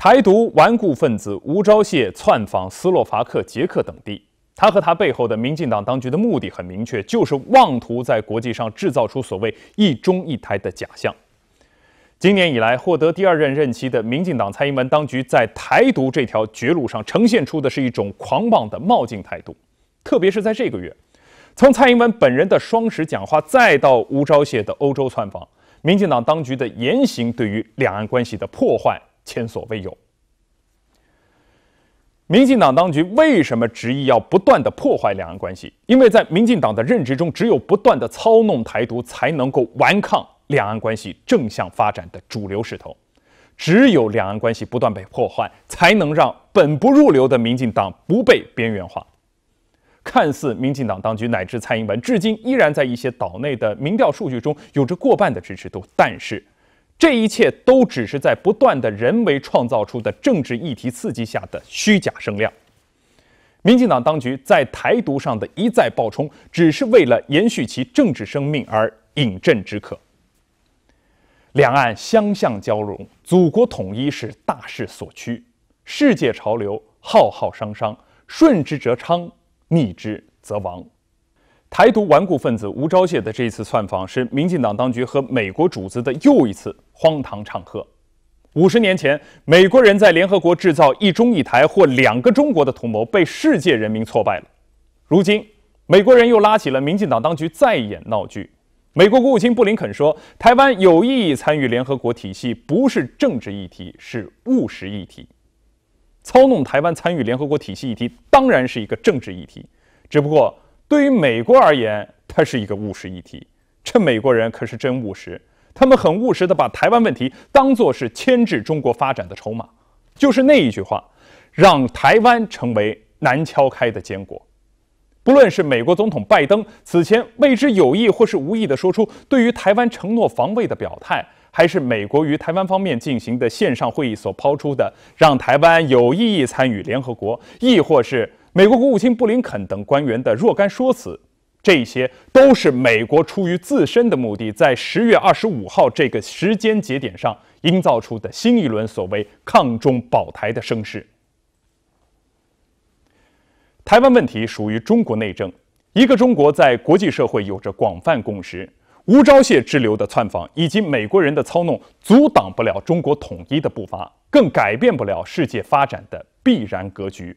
台独顽固分子吴钊燮窜访斯洛伐克、捷克等地，他和他背后的民进党当局的目的很明确，就是妄图在国际上制造出所谓“一中一台”的假象。今年以来，获得第二任任期的民进党蔡英文当局在台独这条绝路上呈现出的是一种狂妄的冒进态度，特别是在这个月，从蔡英文本人的双十讲话，再到吴钊燮的欧洲窜访，民进党当局的言行对于两岸关系的破坏。前所未有民进党当局为什么执意要不断的破坏两岸关系？因为在民进党的认知中，只有不断的操弄台独，才能够顽抗两岸关系正向发展的主流势头；只有两岸关系不断被破坏，才能让本不入流的民进党不被边缘化。看似民进党当局乃至蔡英文至今依然在一些岛内的民调数据中有着过半的支持度，但是。这一切都只是在不断的人为创造出的政治议题刺激下的虚假声量。民进党当局在台独上的一再爆冲，只是为了延续其政治生命而饮鸩止渴。两岸相向交融，祖国统一是大势所趋，世界潮流浩浩汤汤，顺之则昌，逆之则亡。台独顽固分子吴钊燮的这次窜访，是民进党当局和美国主子的又一次荒唐唱和。五十年前，美国人在联合国制造“一中一台”或“两个中国”的图谋被世界人民挫败了。如今，美国人又拉起了民进党当局再演闹剧。美国国务卿布林肯说：“台湾有意义参与联合国体系，不是政治议题，是务实议题。”操弄台湾参与联合国体系议题，当然是一个政治议题，只不过。对于美国而言，它是一个务实议题。这美国人可是真务实，他们很务实的把台湾问题当作是牵制中国发展的筹码。就是那一句话，让台湾成为难敲开的坚果。不论是美国总统拜登此前为之有意或是无意的说出对于台湾承诺防卫的表态，还是美国与台湾方面进行的线上会议所抛出的让台湾有意义参与联合国，亦或是。美国国务卿布林肯等官员的若干说辞，这些都是美国出于自身的目的，在十月二十五号这个时间节点上营造出的新一轮所谓“抗中保台”的声势。台湾问题属于中国内政，一个中国在国际社会有着广泛共识。吴钊燮之流的窜访以及美国人的操弄，阻挡不了中国统一的步伐，更改变不了世界发展的必然格局。